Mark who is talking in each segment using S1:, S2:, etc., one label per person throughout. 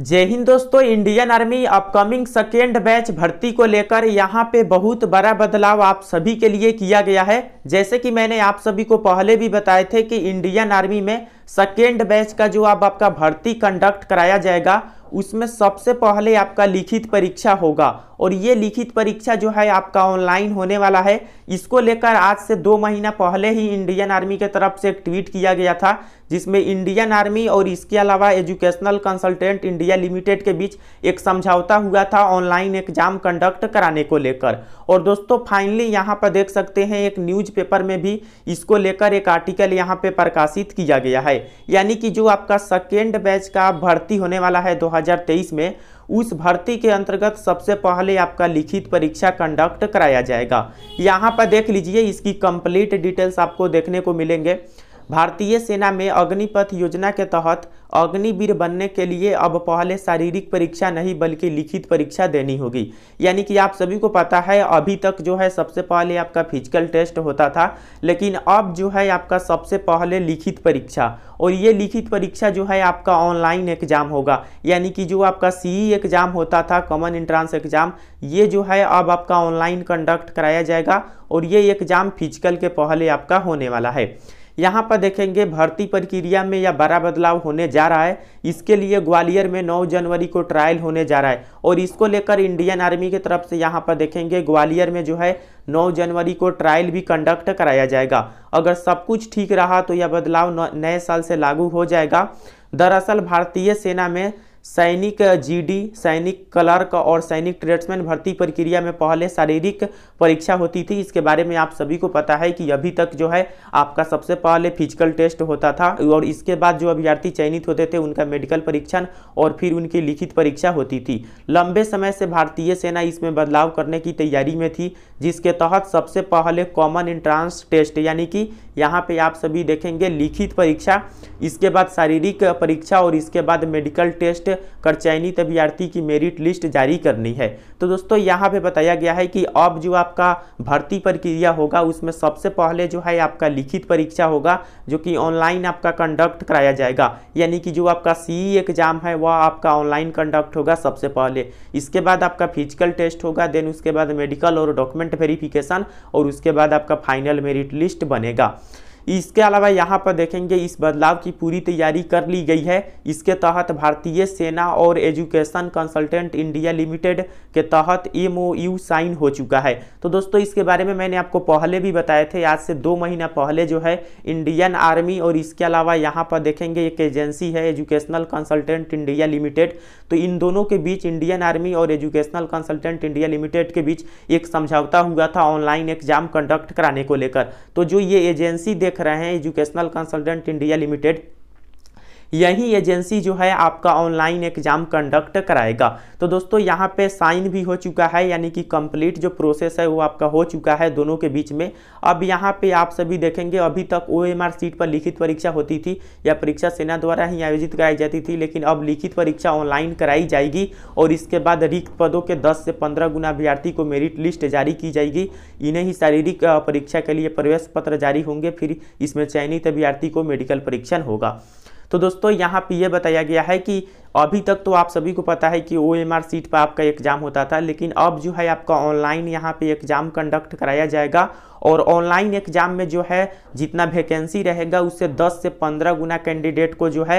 S1: जय हिंद दोस्तों Indian army upcoming second batch भर्ती को लेकर यहां पे बहुत बड़ा बदलाव आप सभी के लिए किया गया है जैसे कि मैंने आप सभी को पहले भी बताए थे कि इंडियन आर्मी में सेकेंड बैच का जो अब आप आपका भर्ती कंडक्ट कराया जाएगा उसमें सबसे पहले आपका लिखित परीक्षा होगा और ये लिखित परीक्षा जो है आपका ऑनलाइन होने वाला है इसको लेकर आज से दो महीना पहले ही इंडियन आर्मी के तरफ से एक ट्वीट किया गया था जिसमें इंडियन आर्मी और इसके अलावा एजुकेशनल कंसल्टेंट इंडिया लिमिटेड के बीच एक समझौता हुआ था ऑनलाइन एग्जाम कंडक्ट कराने को लेकर और दोस्तों फाइनली यहाँ पर देख सकते हैं एक न्यूज़पेपर में भी इसको लेकर एक आर्टिकल यहाँ पर प्रकाशित किया गया है यानी कि जो आपका सेकेंड बैच का भर्ती होने वाला है दो 2023 में उस भर्ती के अंतर्गत सबसे पहले आपका लिखित परीक्षा कंडक्ट कराया जाएगा यहाँ पर देख लीजिए इसकी कंप्लीट डिटेल्स आपको देखने को मिलेंगे भारतीय सेना में अग्निपथ योजना के तहत अग्निवीर बनने के लिए अब पहले शारीरिक परीक्षा नहीं बल्कि लिखित परीक्षा देनी होगी यानी कि आप सभी को पता है अभी तक जो है सबसे पहले आपका फिजिकल टेस्ट होता था लेकिन अब जो है आपका सबसे पहले लिखित परीक्षा और ये लिखित परीक्षा जो है आपका ऑनलाइन एग्जाम होगा यानी कि जो आपका सी एग्जाम e होता था कॉमन एंट्रांस एग्जाम ये जो है अब आपका ऑनलाइन कंडक्ट कराया जाएगा और ये एग्जाम फिजिकल के पहले आपका होने वाला है यहाँ पर देखेंगे भर्ती प्रक्रिया में या बड़ा बदलाव होने जा रहा है इसके लिए ग्वालियर में 9 जनवरी को ट्रायल होने जा रहा है और इसको लेकर इंडियन आर्मी की तरफ से यहाँ पर देखेंगे ग्वालियर में जो है 9 जनवरी को ट्रायल भी कंडक्ट कराया जाएगा अगर सब कुछ ठीक रहा तो यह बदलाव नए साल से लागू हो जाएगा दरअसल भारतीय सेना में सैनिक जीडी सैनिक क्लर्क और सैनिक ट्रेड्समैन भर्ती प्रक्रिया में पहले शारीरिक परीक्षा होती थी इसके बारे में आप सभी को पता है कि अभी तक जो है आपका सबसे पहले फिजिकल टेस्ट होता था और इसके बाद जो अभ्यर्थी चयनित होते थे उनका मेडिकल परीक्षण और फिर उनकी लिखित परीक्षा होती थी लंबे समय से भारतीय सेना इसमें बदलाव करने की तैयारी में थी जिसके तहत सबसे पहले कॉमन एंट्रांस टेस्ट यानी कि यहाँ पे आप सभी देखेंगे लिखित परीक्षा इसके बाद शारीरिक परीक्षा और इसके बाद मेडिकल टेस्ट कर चयनित अभ्यर्थी की मेरिट लिस्ट जारी करनी है तो दोस्तों यहाँ पे बताया गया है कि अब जो आपका भर्ती प्रक्रिया होगा उसमें सबसे पहले जो है आपका लिखित परीक्षा होगा जो कि ऑनलाइन आपका कंडक्ट कराया जाएगा यानी कि जो आपका सी एग्जाम e है वह आपका ऑनलाइन कंडक्ट होगा सबसे पहले इसके बाद आपका फिजिकल टेस्ट होगा देन उसके बाद मेडिकल और डॉक्यूमेंट वेरिफिकेशन और उसके बाद आपका फाइनल मेरिट लिस्ट बनेगा इसके अलावा यहाँ पर देखेंगे इस बदलाव की पूरी तैयारी कर ली गई है इसके तहत भारतीय सेना और एजुकेशन कंसल्टेंट इंडिया लिमिटेड के तहत एम साइन हो चुका है तो दोस्तों इसके बारे में मैंने आपको पहले भी बताए थे आज से दो महीना पहले जो है इंडियन आर्मी और इसके अलावा यहाँ पर देखेंगे एक एजेंसी है एजुकेशनल कंसल्टेंट इंडिया लिमिटेड तो इन दोनों के बीच इंडियन आर्मी और एजुकेशनल कंसल्टेंट इंडिया लिमिटेड के बीच एक समझौता हुआ था ऑनलाइन एग्जाम कंडक्ट कराने को लेकर तो जो ये एजेंसी देख रहे हैं एजुकेशनल कंसल्टेंट इंडिया लिमिटेड यही एजेंसी जो है आपका ऑनलाइन एग्जाम कंडक्ट कराएगा तो दोस्तों यहाँ पे साइन भी हो चुका है यानी कि कंप्लीट जो प्रोसेस है वो आपका हो चुका है दोनों के बीच में अब यहाँ पे आप सभी देखेंगे अभी तक ओ सीट पर लिखित परीक्षा होती थी या परीक्षा सेना द्वारा ही आयोजित कराई जाती थी लेकिन अब लिखित परीक्षा ऑनलाइन कराई जाएगी और इसके बाद रिक्त पदों के दस से पंद्रह गुना अभ्यर्थी को मेरिट लिस्ट जारी की जाएगी इन्हें ही शारीरिक परीक्षा के लिए प्रवेश पत्र जारी होंगे फिर इसमें चयनित अभ्यर्थी को मेडिकल परीक्षण होगा तो दोस्तों यहाँ पे ये बताया गया है कि अभी तक तो आप सभी को पता है कि ओ एम आर सीट पर आपका एग्ज़ाम होता था लेकिन अब जो है आपका ऑनलाइन यहाँ पे एग्ज़ाम कंडक्ट कराया जाएगा और ऑनलाइन एग्ज़ाम में जो है जितना वैकेंसी रहेगा उससे 10 से 15 गुना कैंडिडेट को जो है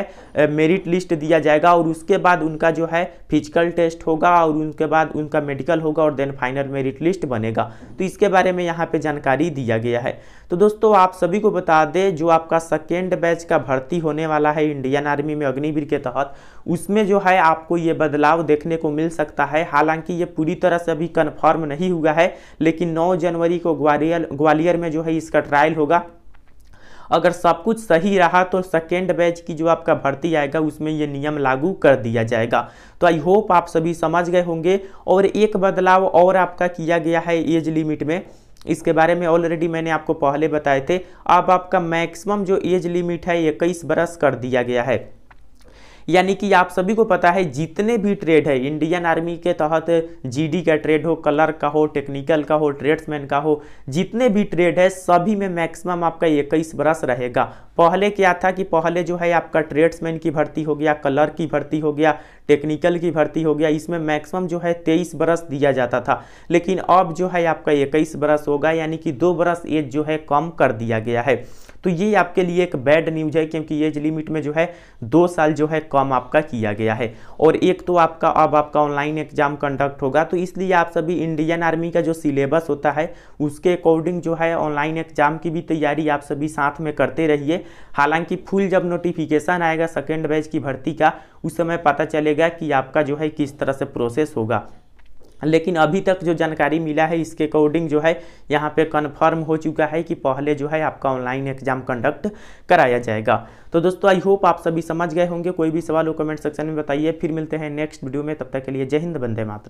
S1: मेरिट लिस्ट दिया जाएगा और उसके बाद उनका जो है फिजिकल टेस्ट होगा और उनके बाद उनका मेडिकल होगा और देन फाइनल मेरिट लिस्ट बनेगा तो इसके बारे में यहाँ पे जानकारी दिया गया है तो दोस्तों आप सभी को बता दें जो आपका सेकेंड बैच का भर्ती होने वाला है इंडियन आर्मी में अग्निवीर के तहत उस इसमें जो है आपको ये बदलाव देखने को मिल सकता है हालांकि ये पूरी तरह से अभी कन्फर्म नहीं हुआ है लेकिन 9 जनवरी को ग्वालियर ग्वालियर में जो है इसका ट्रायल होगा अगर सब कुछ सही रहा तो सेकेंड बैच की जो आपका भर्ती आएगा उसमें ये नियम लागू कर दिया जाएगा तो आई होप आप सभी समझ गए होंगे और एक बदलाव और आपका किया गया है एज लिमिट में इसके बारे में ऑलरेडी मैंने आपको पहले बताए थे अब आपका मैक्सिमम जो एज लिमिट है इक्कीस बरस कर दिया गया है यानी कि आप सभी को पता है जितने भी ट्रेड है इंडियन आर्मी के तहत जीडी का ट्रेड हो कलर का हो टेक्निकल का हो ट्रेड्समैन का हो जितने भी ट्रेड है सभी में मैक्सिमम आपका इक्कीस बरस रहेगा पहले क्या था कि पहले जो है आपका ट्रेड्समैन की भर्ती हो गया कलर की भर्ती हो गया टेक्निकल की भर्ती हो गया इसमें मैक्सिमम जो है तेईस बरस दिया जाता था लेकिन अब जो है आपका इक्कीस बरस होगा यानी कि दो बरस एज जो है कम कर दिया गया है तो ये आपके लिए एक बैड न्यूज है क्योंकि एज लिमिट में जो है दो साल जो है कम आपका किया गया है और एक तो आपका अब आपका ऑनलाइन एग्जाम कंडक्ट होगा तो इसलिए आप सभी इंडियन आर्मी का जो सिलेबस होता है उसके अकॉर्डिंग जो है ऑनलाइन एग्जाम की भी तैयारी आप सभी साथ में करते रहिए हालांकि फुल जब नोटिफिकेशन आएगा सेकेंड बैच की भर्ती का उस समय पता चलेगा कि आपका जो है किस तरह से प्रोसेस होगा लेकिन अभी तक जो जानकारी मिला है इसके अकॉर्डिंग जो है यहाँ पे कन्फर्म हो चुका है कि पहले जो है आपका ऑनलाइन एग्जाम कंडक्ट कराया जाएगा तो दोस्तों आई होप आप सभी समझ गए होंगे कोई भी सवाल हो कमेंट सेक्शन में बताइए फिर मिलते हैं नेक्स्ट वीडियो में तब तक के लिए जय हिंद बंदे मात्र